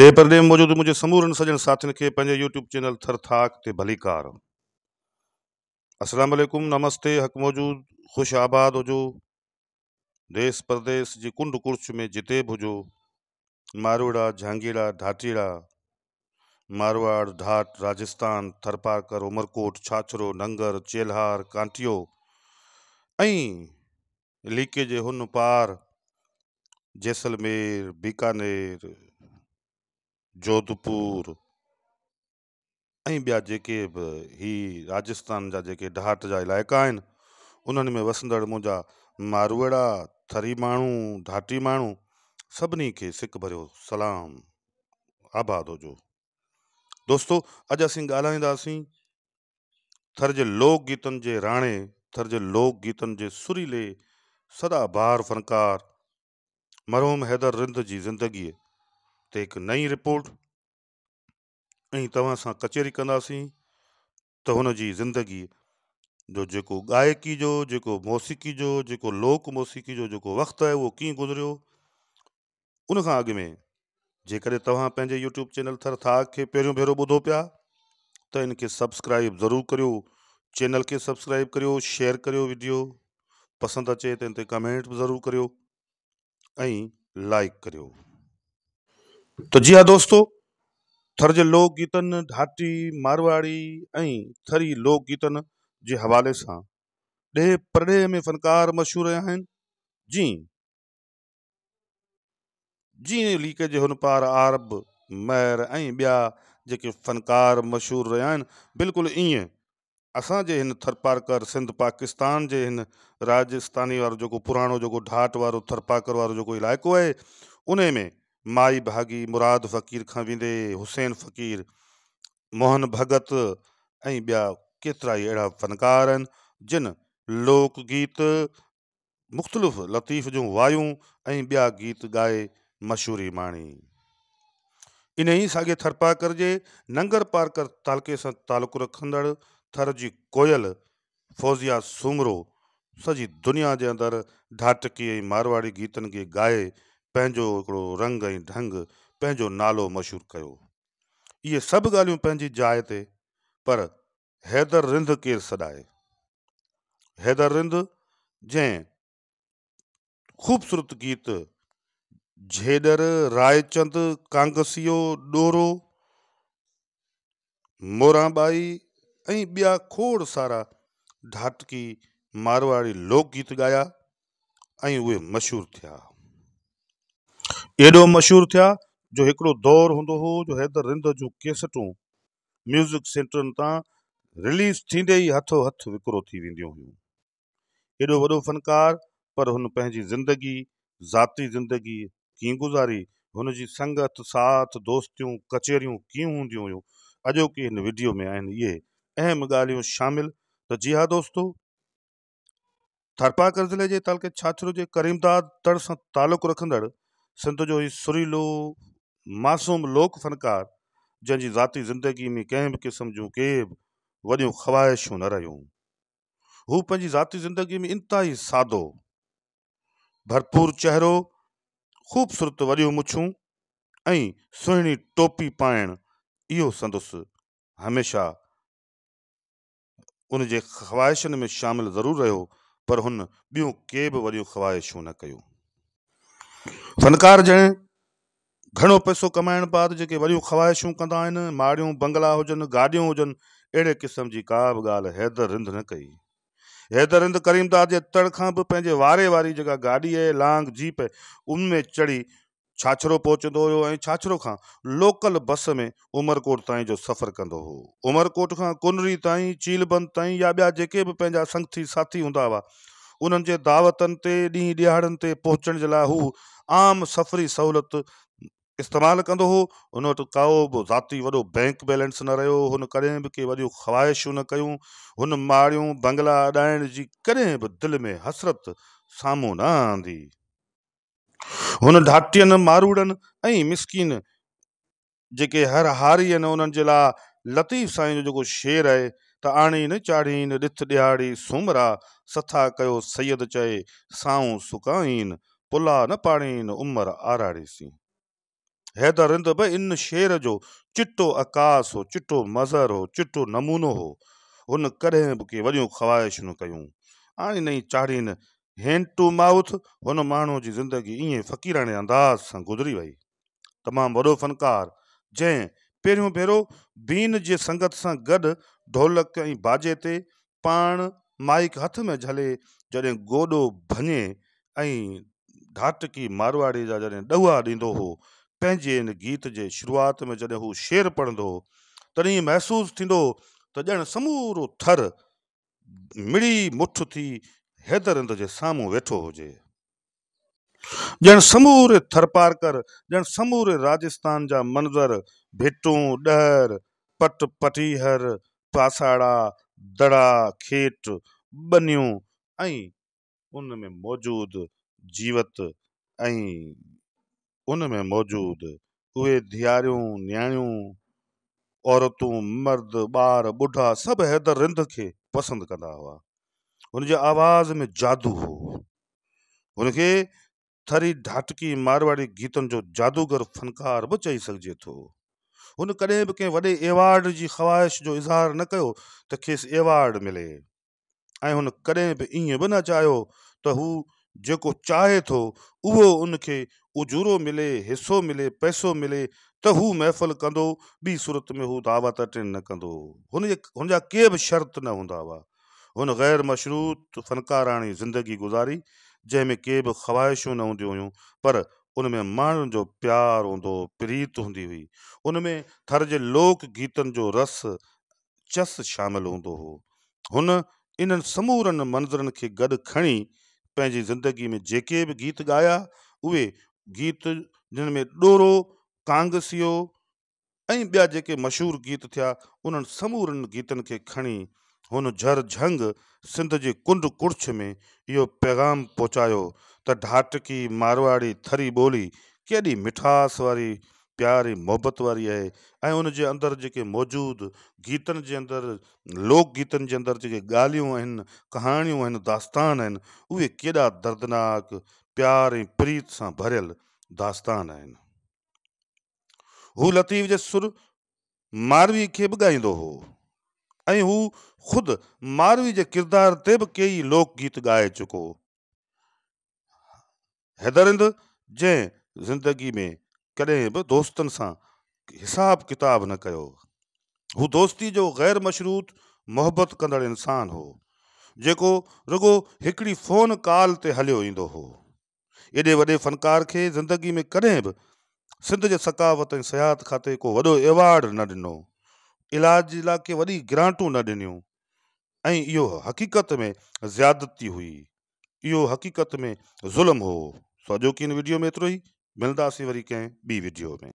day per day मौजूद मुझे समूरन सजन साथियुनि के पंजे यूट्यूब चैनल थर थाक ते भलीकार वालेकुम नमस्ते हक़ मौजूद खुश आबाद हुजो देश परदेश जी कुंड कुर्च में जिते भुजो हुजो मारवाड़ा जहांगीड़ा ढाटीड़ा मारवाड़ ढाट राजस्थान थरपारकर उमरकोट छाछरो नंगर चेलहार कांटियो ऐं लीके हुन पार जैसलमेर बीकानेर जोधपुर ऐं ॿिया राजस्थान जे जेके ॾहाट इलाका इलाइक़ा में वसंदड़ मुझा मारवाड़ा थरी माण्हू धाटी माण्हू सभिनी के सिक भरियो सलाम आबाद हुजो दोस्तो अॼु असीं ॻाल्हाईंदासीं थर जे लोक गीतन के राणे थर जे लोक गीतन के सुरीले सदा बहार फ़नकार मरहूम हैदर रिंद की जिंदगी एक नई रिपोर्ट तवा कचहरी कदी तो उनकी ज़िंदगी जो जो गायकी जो जो मौसीक़ी जो जो लोक मौसीक़ी जो जो वक्त है वो कि गुज़रियो उन अग में जेकॾहिं तव्हां यूट्यूब चैनल थर था के पे भेरों बुध पिया तो इनके सब्सक्राइब जरूर करियो चैनल के सब्सक्राइब कर शेयर कर वीडियो पसंद अचे तो इनते कमेंट जरूर ज़रूरु लाइक कर तो जी हाँ दोस्तों थर लोक गीतन ढाटी मारवाड़ी ऐं थरी लोक गीतन के हवाले से ॾेह परॾेह में फ़नकार मशहूर रहा जी जी लीक के हुन पार आरब मैर ऐं जेके फ़नकार मशहूर रहा आहिनि बिल्कुलु ईअं थरपारकर सिंध पाकिस्तान के इन राजस्थानी वो जो पुराणो जेको ढाट वो थरपाकर वो जेको इलाइक़ो आहे उन में माई भागी मुराद फ़क़ीर खां वेंदे हुसैन फ़क़ीर मोहन भगत ऐं ॿिया केतिरा ई अहिड़ा फ़नकार आहिनि जिन लोक गीत मुख़्तलिफ़ु लतीफ़ जूं वायूं ऐं ॿिया गीत ॻाए मशहूरी माणी इन ई साॻे थरपा कर जे नंगर पारकर तालके सां तालकु रखंदड़ थर जी कोयल फौज़िया सूमरो सॼी दुनिया जे अंदरि ढाटकी ऐं मारवाड़ी गीतनि खे ॻाए पंहिंजो रंग ऐं ढंग नालो मशहूर कर ये सब ॻाल्हियूं जाए थे पर हैदर रिंद केर सदाए हैदर रिंद जै ख़ूबसूरत गीत झेडर रायचंद कांगसियो डोरो मोराबाई ऐं ॿिया खोड़ सारा ढाटकी मारवाड़ी लोकगीत ॻाया ऐं मशहूर मशहूरु हेॾो मशहूरु थिया जो हिकिड़ो दौरु हूंदो हुओ जो हैदर रिंद जूं केसटूं म्यूज़िक सेंटरनि तां रिलीज़ थींदे ई हथो हथु विकिणो थी वेंदियूं हुयूं हेॾो वॾो फ़नकार पर हुन पंहिंजी ज़िंदगी ज़ाती ज़िंदगी कीअं गुज़ारी हुन जी संगति साथ दोस्तियूं कचहरियूं कीअं हूंदियूं हुयूं अॼोकी हिन वीडियो में आहिनि इहे अहम ॻाल्हियूं शामिल त जी हा दोस्तो थरपाकर ज़िले जे तालके छात्र जे करीमदा तड़ सां तालुक़ु सिंध जो ही सुरीलो मासूम लोक फ़नकार जंहिंजी ज़ाती ज़िंदगी में कें भी क़िस्म जो के बि वॾियूं ख़्वाहिशूं न रहियूं हू पंहिंजी ज़ाती ज़िंदगी में ही सादो भरपूर चेहरो ख़ूबसूरत वॾियूं मुछूं ऐं टोपी पाइणु इहो संदसि हमेशा उन जे में शामिल ज़रूर रो पर हुन ॿियूं के बि वॾियूं ख़्वाहिशूं न कयूं फ़नकार ॼणे घणो पैसो कमाइण बाद जेके वॾियूं ख़्वाहिशूं कंदा आहिनि माड़ियूं बंगला हुजनि गाॾियूं हुजनि अहिड़े क़िस्म जी का बि ॻाल्हि हैदर रिंद न कई हैदर रिंद करीमता जे तड़ खां बि पंहिंजे वारे वारी जेका गाॾी आहे लांग जीप आहे उन में चढ़ी छाछरो पहुचंदो हुयो ऐं छाछरो खां लोकल बस में उमरकोट ताईं जो सफ़र कंदो हो उमरकोट खां कुनरी ताईं चीलबंद ताईं या ॿिया जेके बि पंहिंजा संगथी साथी हूंदा हुआ उन्हनि जे दावतनि ते ॾींहुं ॾिआरीनि ते पहुचण जे लाइ हू आम सफ़री सहूलियत इस्तेमालु कंदो हो हुन वटि काओ बि ज़ाती वॾो बैंक बैलेंस न रहियो हुन कॾहिं बि के वॾियूं ख़्वाहिशूं न कयूं हुन मारियूं बंगला अॾाइण जी कॾहिं बि दिलि में हसरत साम्हूं न आंदी हुन ढाटियुनि मारूड़नि ऐं मिसकिन जेके हरहारी आहिनि उन्हनि जे लाइ लतीफ़ साईं जो जेको शेर आहे त आणीन चाढ़ीन ॾिथु ॾियारी सुमरा सथा कयो सैद चए साऊं सुकाइन पुला न पाणीन उमर आराड़ीसी हैदर रिंद बि इन शेर जो चिटो अकास हो चिटो मज़र हो चिटो नमूनो हो हुन कॾहिं बि के वॾियूं ख़्वाहिशूं न कयूं आणी नई चाढ़ीन हैंड टू माउथ हुन माण्हूअ जी ज़िंदगी ईअं फ़क़ीराणे अंदाज़ सां गुज़री वई तमामु वॾो फ़नकार जंहिं पहिरियों भेरो बीन जे संगत सां गॾु ढोलक ऐं बाजे ते पाण माइक हथ में झले जॾहिं गोॾो भञे ऐं घाटकी मारवाड़ी जा जॾहिं ॾहाआ ॾींदो हो पंहिंजे हिन गीत जे शुरूआति में जॾहिं हू शेर पढ़ंदो हो तॾहिं महसूसु थींदो त ॼण समूरो थर मिड़ी मुठ थी हैदर हंधु जे साम्हूं वेठो हुजे ॼण समूरे थरपारकर ॼण समूरे राजस्थान जा मंज़र भिटूं डहर पट पटीहर पासाड़ा दड़ा खेट बनियूं उन में मौजूदु जीवत ऐं उन में मौजूद उहे धीआरियूं न्याणियूं औरतूं मर्द बार बुढ़ा सब हैदर रिंद खे पसंद कंदा हुआ हुनजे आवाज़ में जादू हो हुनखे थरी ढाटकी मारवाड़ी गीतन जो जादूगर फ़नकार बि चई सघिजे थो हुन कॾहिं बि कंहिं वॾे अवॉर्ड जी ख़्वाहिश जो इज़हार न कयो त खेसि अवॉर्ड मिले ऐं हुन कॾहिं बि ईअं बि न चाहियो त हू जेको चाहे थो उहो उनखे उजूरो मिले हिसो मिले पैसो मिले त हू महफ़िल कंदो ॿी सूरत में हू दावत अटेंड न कंदो हुनजे हुनजा के बि शर्त न हूंदा हुआ हुन ग़ैर मशरूत फ़नकाराणी ज़िंदगी गुज़ारी जंहिंमें के बि ख़्वाहिशूं न हूंदियूं हुयूं पर उन में माण्हुनि जो प्यारु हूंदो प्रीत हूंदी हुई उन में थर जे लोक गीतनि जो रस चस शामिलु हूंदो हो हुन इन्हनि समूरनि मंज़रनि खे गॾु खणी पंहिंजी ज़िंदगी में जेके बि गीत ॻाया उहे गीत जिन में ॾोरो कांगसियो ऐं ॿिया जेके मशहूरु गीत थिया उन्हनि समूरनि गीतनि खे खणी हुन झर झंग सिंध जे कुंड कुर्छ में इहो पैगाम पहुचायो त ढाटकी मारवाड़ी थरी ॿोली केॾी मिठास वारी प्यारी मोहबत वारी आहे ऐं उन जे अंदरु जेके मौजूदु गीतनि जे अंदरि लोक गीतनि जे अंदरि जेके ॻाल्हियूं आहिनि कहाणियूं आहिनि दास्तान आहिनि उहे केॾा दर्दनाक प्यार ऐं प्रीत सां भरियल दास्तान आहिनि हू लतीफ़ जे सुर मारवी खे बि ॻाईंदो हो ऐं हू ख़ुदि मारवी जे किरदार ते बि कई लोक गीत ॻाए चुको हो हैदरंद जंहिं ज़िंदगी में कॾहिं बि दोस्तनि सां हिसाब किताब न कयो हू दोस्ती जो ग़ैर मशरूत मोहबत कंदड़ु इंसान हो जेको रुगो हिकिड़ी फ़ोन कॉल ते हलियो ईंदो हो एॾे वॾे फ़नकार खे ज़िंदगी में कॾहिं बि सिंध जे सकावत ऐं सियात खाते को वॾो एवॉड न ॾिनो इलाज जे लाइ के वॾी ग्रांटू न ॾिनियूं ऐं इहो हक़ीक़त में ज़्यादती हुई यो हक़ीक़त में ज़ुल्म हो सो अॼोकी इन वीडियो में एतो ही मिलंदासीं वरी कें बी वीडियो में